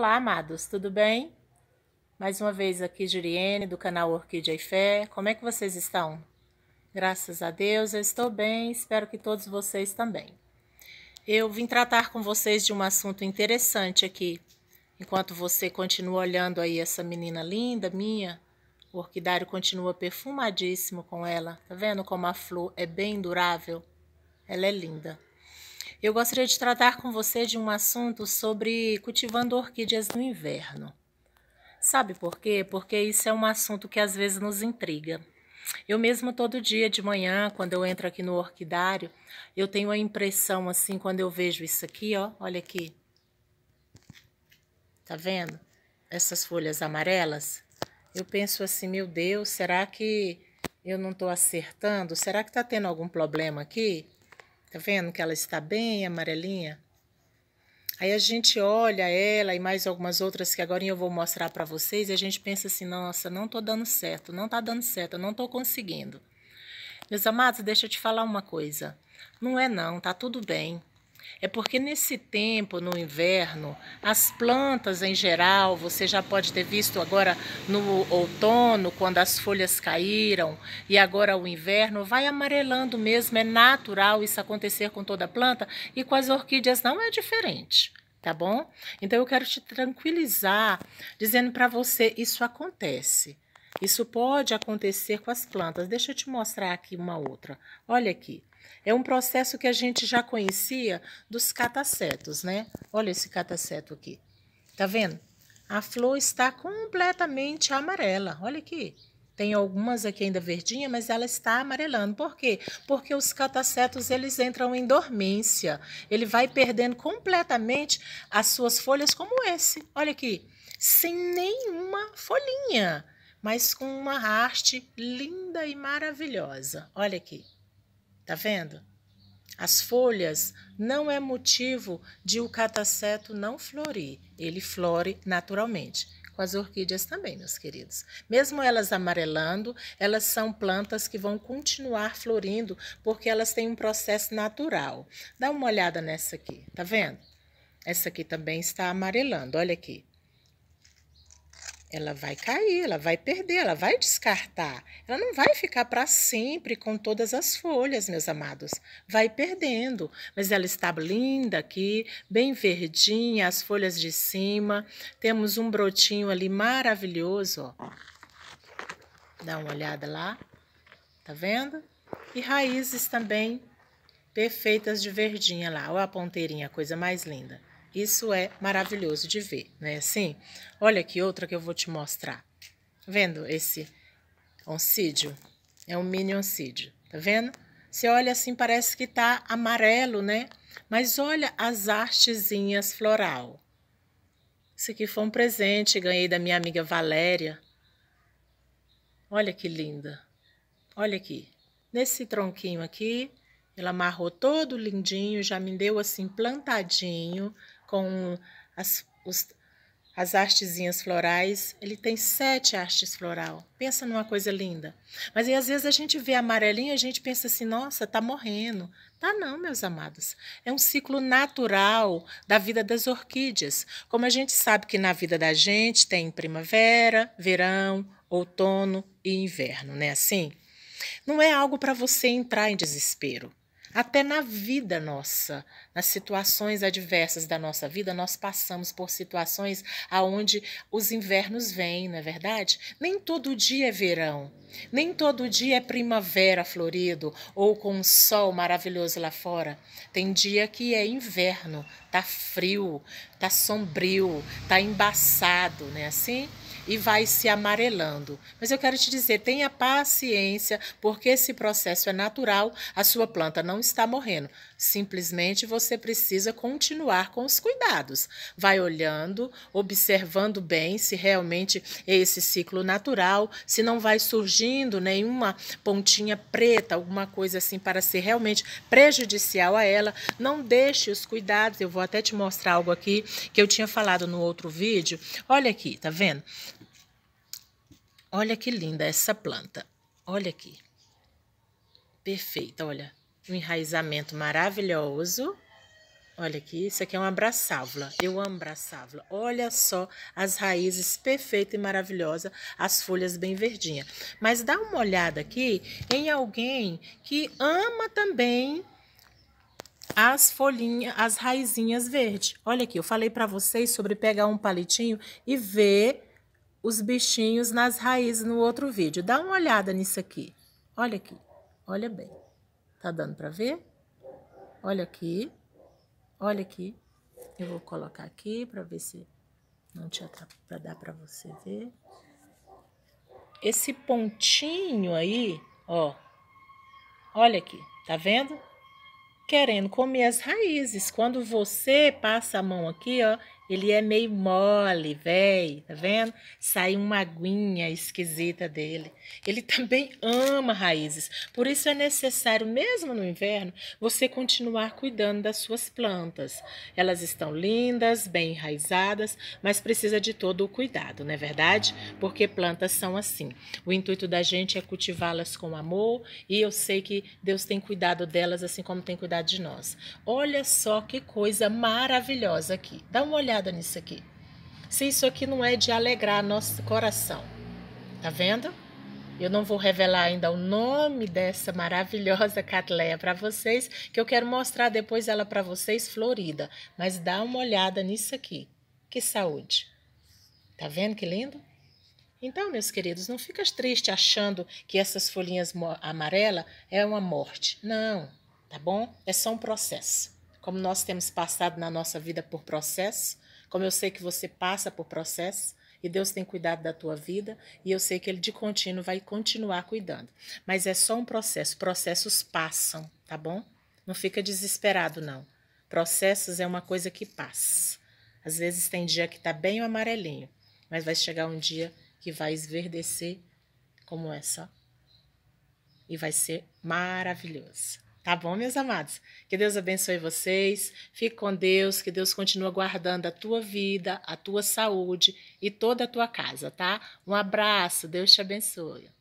Olá, amados, tudo bem? Mais uma vez aqui, Juriene, do canal Orquídea e Fé. Como é que vocês estão? Graças a Deus, eu estou bem, espero que todos vocês também. Eu vim tratar com vocês de um assunto interessante aqui, enquanto você continua olhando aí essa menina linda minha, o orquidário continua perfumadíssimo com ela. Tá vendo como a flor é bem durável? Ela é linda. Eu gostaria de tratar com você de um assunto sobre cultivando orquídeas no inverno. Sabe por quê? Porque isso é um assunto que às vezes nos intriga. Eu mesmo todo dia de manhã, quando eu entro aqui no orquidário, eu tenho a impressão assim, quando eu vejo isso aqui, ó, olha aqui. Tá vendo? Essas folhas amarelas. Eu penso assim, meu Deus, será que eu não estou acertando? Será que está tendo algum problema aqui? Tá vendo que ela está bem amarelinha? Aí a gente olha ela e mais algumas outras que agora eu vou mostrar para vocês e a gente pensa assim, nossa, não tô dando certo, não tá dando certo, eu não tô conseguindo. Meus amados, deixa eu te falar uma coisa. Não é não, tá tudo bem. É porque nesse tempo, no inverno, as plantas em geral, você já pode ter visto agora no outono, quando as folhas caíram, e agora o inverno, vai amarelando mesmo. É natural isso acontecer com toda planta e com as orquídeas não é diferente tá bom? Então eu quero te tranquilizar dizendo para você isso acontece. Isso pode acontecer com as plantas. Deixa eu te mostrar aqui uma outra. Olha aqui. É um processo que a gente já conhecia dos catacetos, né? Olha esse cataceto aqui. Tá vendo? A flor está completamente amarela. Olha aqui. Tem algumas aqui ainda verdinha, mas ela está amarelando. Por quê? Porque os catacetos eles entram em dormência. Ele vai perdendo completamente as suas folhas como esse. Olha aqui, sem nenhuma folhinha, mas com uma haste linda e maravilhosa. Olha aqui. Tá vendo? As folhas não é motivo de o cataceto não florir, ele flore naturalmente. Com as orquídeas também, meus queridos. Mesmo elas amarelando, elas são plantas que vão continuar florindo porque elas têm um processo natural. Dá uma olhada nessa aqui, tá vendo? Essa aqui também está amarelando, olha aqui ela vai cair, ela vai perder, ela vai descartar. Ela não vai ficar para sempre com todas as folhas, meus amados. Vai perdendo, mas ela está linda aqui, bem verdinha, as folhas de cima. Temos um brotinho ali maravilhoso, ó. Dá uma olhada lá. Tá vendo? E raízes também perfeitas de verdinha lá. Olha a ponteirinha, coisa mais linda. Isso é maravilhoso de ver, né? Assim, olha aqui outra que eu vou te mostrar. Tá vendo esse oncídio? É um mini oncídio, tá vendo? Você olha assim, parece que tá amarelo, né? Mas olha as artezinhas floral. Isso aqui foi um presente, ganhei da minha amiga Valéria. Olha que linda. Olha aqui. Nesse tronquinho aqui, ela amarrou todo lindinho, já me deu assim plantadinho com as, os, as artezinhas florais. Ele tem sete artes floral. Pensa numa coisa linda. Mas aí, às vezes a gente vê amarelinha e a gente pensa assim, nossa, tá morrendo. Tá não, meus amados. É um ciclo natural da vida das orquídeas. Como a gente sabe que na vida da gente tem primavera, verão, outono e inverno, né? Assim, não é algo para você entrar em desespero. Até na vida nossa, nas situações adversas da nossa vida, nós passamos por situações aonde os invernos vêm, não é verdade? Nem todo dia é verão, nem todo dia é primavera florido ou com um sol maravilhoso lá fora. Tem dia que é inverno, tá frio, tá sombrio, tá embaçado, né? Assim, e vai se amarelando. Mas eu quero te dizer, tenha paciência, porque esse processo é natural, a sua planta não está morrendo. Simplesmente você precisa continuar com os cuidados. Vai olhando, observando bem se realmente é esse ciclo natural, se não vai surgindo nenhuma pontinha preta, alguma coisa assim para ser realmente prejudicial a ela. Não deixe os cuidados, eu vou até te mostrar algo aqui que eu tinha falado no outro vídeo. Olha aqui, tá vendo? Olha que linda essa planta. Olha aqui. Perfeita, olha. Um enraizamento maravilhoso. Olha aqui, isso aqui é uma braçávula. Eu amo braçávula. Olha só as raízes perfeitas e maravilhosas, as folhas bem verdinhas. Mas dá uma olhada aqui em alguém que ama também as folhinhas, as raizinhas verdes. Olha aqui, eu falei para vocês sobre pegar um palitinho e ver os bichinhos nas raízes no outro vídeo. Dá uma olhada nisso aqui. Olha aqui. Olha bem. Tá dando para ver? Olha aqui. Olha aqui. Eu vou colocar aqui para ver se não te para dar para você ver. Esse pontinho aí, ó. Olha aqui, tá vendo? Querendo comer as raízes. Quando você passa a mão aqui, ó, ele é meio mole, velho, tá vendo? Sai uma aguinha esquisita dele. Ele também ama raízes. Por isso é necessário, mesmo no inverno, você continuar cuidando das suas plantas. Elas estão lindas, bem enraizadas, mas precisa de todo o cuidado, não é verdade? Porque plantas são assim. O intuito da gente é cultivá-las com amor e eu sei que Deus tem cuidado delas assim como tem cuidado de nós. Olha só que coisa maravilhosa aqui. Dá uma olhada olhada nisso aqui. Se isso aqui não é de alegrar nosso coração. Tá vendo? Eu não vou revelar ainda o nome dessa maravilhosa catleia para vocês, que eu quero mostrar depois ela para vocês florida, mas dá uma olhada nisso aqui. Que saúde. Tá vendo que lindo? Então, meus queridos, não fica triste achando que essas folhinhas amarela é uma morte. Não, tá bom? É só um processo. Como nós temos passado na nossa vida por processo, como eu sei que você passa por processos e Deus tem cuidado da tua vida e eu sei que Ele de contínuo vai continuar cuidando. Mas é só um processo. Processos passam, tá bom? Não fica desesperado, não. Processos é uma coisa que passa. Às vezes tem dia que tá bem amarelinho, mas vai chegar um dia que vai esverdecer como essa e vai ser maravilhoso. Tá bom, meus amados? Que Deus abençoe vocês. Fique com Deus. Que Deus continue guardando a tua vida, a tua saúde e toda a tua casa, tá? Um abraço. Deus te abençoe.